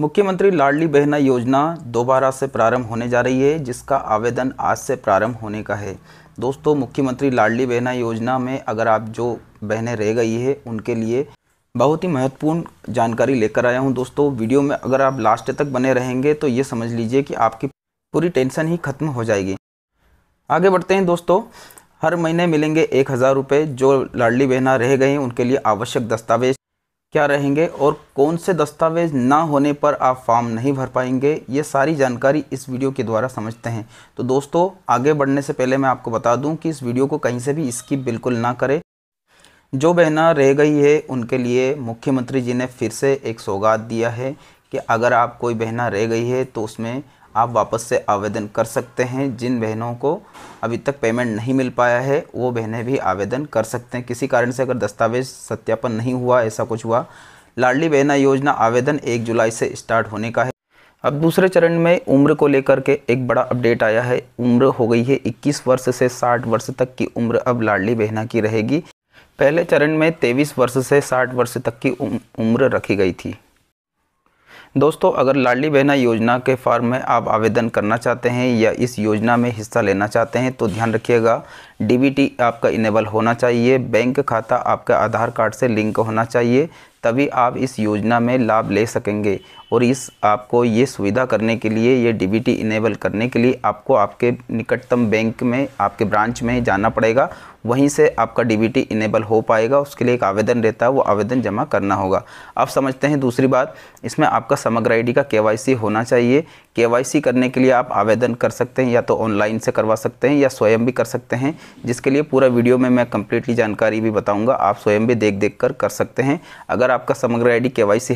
मुख्यमंत्री लाडली बहना योजना दोबारा से प्रारंभ होने जा रही है जिसका आवेदन आज से प्रारंभ होने का है दोस्तों मुख्यमंत्री लाडली बहना योजना में अगर आप जो बहनें रह गई है उनके लिए बहुत ही महत्वपूर्ण जानकारी लेकर आया हूं दोस्तों वीडियो में अगर आप लास्ट तक बने रहेंगे तो ये समझ लीजिए कि आपकी पूरी टेंशन ही खत्म हो जाएगी आगे बढ़ते हैं दोस्तों हर महीने मिलेंगे एक हज़ार रुपये जो लाडली बहना रह गए उनके लिए आवश्यक दस्तावेज क्या रहेंगे और कौन से दस्तावेज ना होने पर आप फॉर्म नहीं भर पाएंगे ये सारी जानकारी इस वीडियो के द्वारा समझते हैं तो दोस्तों आगे बढ़ने से पहले मैं आपको बता दूं कि इस वीडियो को कहीं से भी स्किप बिल्कुल ना करें जो बहना रह गई है उनके लिए मुख्यमंत्री जी ने फिर से एक सौगात दिया है कि अगर आप कोई बहना रह गई है तो उसमें आप वापस से आवेदन कर सकते हैं जिन बहनों को अभी तक पेमेंट नहीं मिल पाया है वो बहनें भी आवेदन कर सकते हैं किसी कारण से अगर दस्तावेज सत्यापन नहीं हुआ ऐसा कुछ हुआ लाडली बहना योजना आवेदन एक जुलाई से स्टार्ट होने का है अब दूसरे चरण में उम्र को लेकर के एक बड़ा अपडेट आया है उम्र हो गई है 21 वर्ष से 60 वर्ष तक की उम्र अब लाडली बहना की रहेगी पहले चरण में 23 वर्ष से 60 वर्ष तक की उम्र रखी गई थी दोस्तों अगर लाडली बहना योजना के फॉर्म में आप आवेदन करना चाहते हैं या इस योजना में हिस्सा लेना चाहते हैं तो ध्यान रखिएगा डीबीटी आपका इनेबल होना चाहिए बैंक खाता आपका आधार कार्ड से लिंक होना चाहिए तभी आप इस योजना में लाभ ले सकेंगे और इस आपको ये सुविधा करने के लिए ये डीबीटी इनेबल करने के लिए आपको आपके निकटतम बैंक में आपके ब्रांच में जाना पड़ेगा वहीं से आपका डी इनेबल हो पाएगा उसके लिए एक आवेदन रहता है वो आवेदन जमा करना होगा अब समझते हैं दूसरी बात इसमें आपका समग्र आईडी का के होना चाहिए के करने के लिए आप आवेदन कर सकते हैं या तो ऑनलाइन से करवा सकते हैं या स्वयं भी कर सकते हैं जिसके लिए पूरा वीडियो में मैं कम्प्लीटली जानकारी भी बताऊँगा आप स्वयं भी देख देख कर कर सकते हैं अगर आपका समग्र आई डी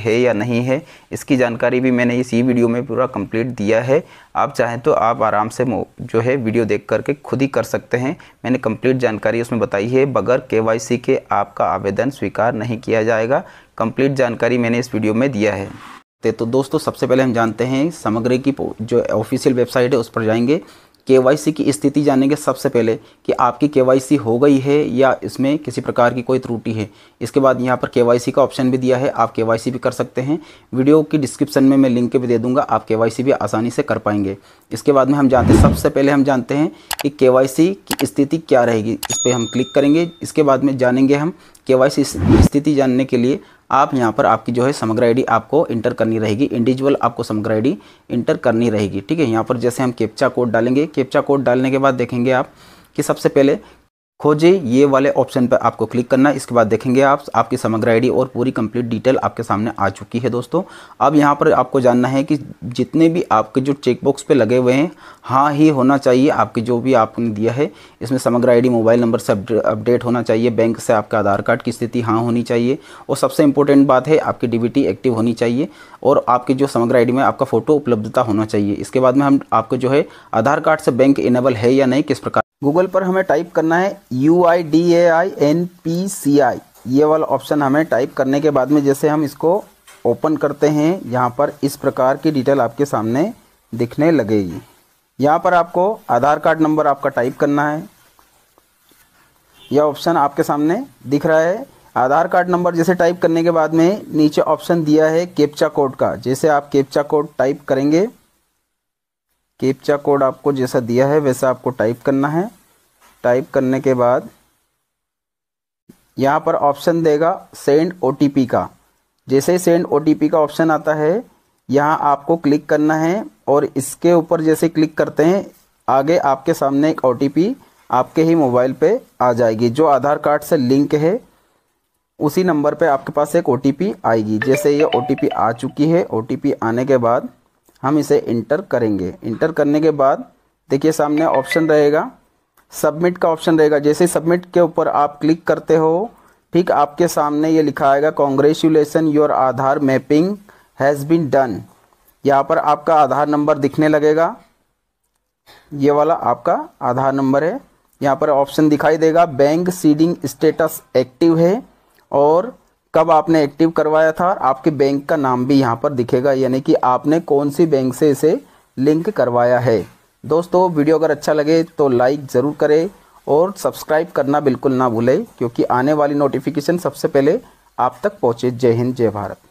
है या नहीं है इसकी जानकारी भी मैंने इसी वीडियो में पूरा कंप्लीट दिया है आप चाहें तो आप आराम से जो है वीडियो देख करके खुद ही कर सकते हैं मैंने कंप्लीट जानकारी उसमें बताई है बगैर के के आपका आवेदन स्वीकार नहीं किया जाएगा कंप्लीट जानकारी मैंने इस वीडियो में दिया है तो दोस्तों सबसे पहले हम जानते हैं सामग्री की जो ऑफिशियल वेबसाइट है उस पर जाएंगे केवाईसी की स्थिति जानेंगे सबसे पहले कि आपकी केवाईसी हो गई है या इसमें किसी प्रकार की कोई त्रुटि है इसके बाद यहाँ पर केवाईसी का ऑप्शन भी दिया है आप केवाईसी भी कर सकते हैं वीडियो की डिस्क्रिप्शन में मैं लिंक भी दे दूंगा आप केवाईसी भी आसानी से कर पाएंगे इसके बाद में हम जानते हैं सबसे पहले हम जानते हैं कि के की स्थिति क्या रहेगी इस पर हम क्लिक करेंगे इसके बाद में जानेंगे हम के स्थिति जानने के लिए आप यहाँ पर आपकी जो है समग्र आईडी आपको इंटर करनी रहेगी इंडिविजुअल आपको समग्र आईडी इंटर करनी रहेगी ठीक है यहाँ पर जैसे हम केपचा कोड डालेंगे केपचा कोड डालने के बाद देखेंगे आप कि सबसे पहले खोजे ये वाले ऑप्शन पर आपको क्लिक करना इसके बाद देखेंगे आप आपकी समग्र आईडी और पूरी कंप्लीट डिटेल आपके सामने आ चुकी है दोस्तों अब यहाँ पर आपको जानना है कि जितने भी आपके जो चेकबॉक्स पे लगे हुए हैं हाँ ही होना चाहिए आपके जो भी आपने दिया है इसमें समग्र आईडी मोबाइल नंबर से अपडेट होना चाहिए बैंक से आपके आधार कार्ड की स्थिति हाँ होनी चाहिए और सबसे इंपॉर्टेंट बात है आपकी डी एक्टिव होनी चाहिए और आपकी जो समग्र आई में आपका फ़ोटो उपलब्धता होना चाहिए इसके बाद में हम आपको जो है आधार कार्ड से बैंक इनेबल है या नहीं किस प्रकार गूगल पर हमें टाइप करना है U I D A I N P C I ये वाला ऑप्शन हमें टाइप करने के बाद में जैसे हम इसको ओपन करते हैं यहाँ पर इस प्रकार की डिटेल आपके सामने दिखने लगेगी यहाँ पर आपको आधार कार्ड नंबर आपका टाइप करना है यह ऑप्शन आपके सामने दिख रहा है आधार कार्ड नंबर जैसे टाइप करने के बाद में नीचे ऑप्शन दिया है केप्चा कोड का जैसे आप केप्चा कोड टाइप करेंगे केपचा कोड आपको जैसा दिया है वैसा आपको टाइप करना है टाइप करने के बाद यहाँ पर ऑप्शन देगा सेंड ओ का जैसे ही सेंड ओ का ऑप्शन आता है यहाँ आपको क्लिक करना है और इसके ऊपर जैसे क्लिक करते हैं आगे आपके सामने एक ओ आपके ही मोबाइल पे आ जाएगी जो आधार कार्ड से लिंक है उसी नंबर पे आपके पास एक ओ आएगी जैसे ये ओ आ चुकी है ओ आने के बाद हम इसे इंटर करेंगे इंटर करने के बाद देखिए सामने ऑप्शन रहेगा सबमिट का ऑप्शन रहेगा जैसे सबमिट के ऊपर आप क्लिक करते हो ठीक आपके सामने ये लिखा आएगा congratulation your Aadhaar mapping has been done यहाँ पर आपका आधार नंबर दिखने लगेगा ये वाला आपका आधार नंबर है यहाँ पर ऑप्शन दिखाई देगा बैंक सीडिंग स्टेटस एक्टिव है और कब आपने एक्टिव करवाया था और आपके बैंक का नाम भी यहाँ पर दिखेगा यानी कि आपने कौन सी बैंक से इसे लिंक करवाया है दोस्तों वीडियो अगर अच्छा लगे तो लाइक ज़रूर करें और सब्सक्राइब करना बिल्कुल ना भूलें क्योंकि आने वाली नोटिफिकेशन सबसे पहले आप तक पहुँचे जय हिंद जय भारत